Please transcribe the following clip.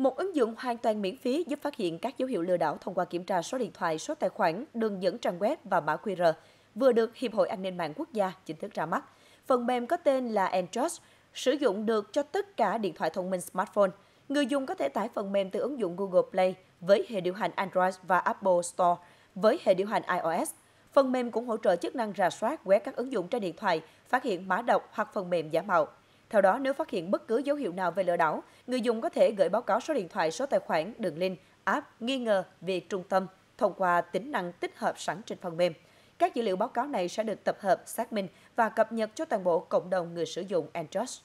Một ứng dụng hoàn toàn miễn phí giúp phát hiện các dấu hiệu lừa đảo thông qua kiểm tra số điện thoại, số tài khoản, đường dẫn trang web và mã QR vừa được Hiệp hội An ninh mạng quốc gia chính thức ra mắt. Phần mềm có tên là Entrust, sử dụng được cho tất cả điện thoại thông minh smartphone. Người dùng có thể tải phần mềm từ ứng dụng Google Play với hệ điều hành Android và Apple Store với hệ điều hành iOS. Phần mềm cũng hỗ trợ chức năng rà soát quét các ứng dụng trên điện thoại, phát hiện mã độc hoặc phần mềm giả mạo. Theo đó, nếu phát hiện bất cứ dấu hiệu nào về lừa đảo, người dùng có thể gửi báo cáo số điện thoại, số tài khoản, đường link, app nghi ngờ về trung tâm thông qua tính năng tích hợp sẵn trên phần mềm. Các dữ liệu báo cáo này sẽ được tập hợp, xác minh và cập nhật cho toàn bộ cộng đồng người sử dụng Android.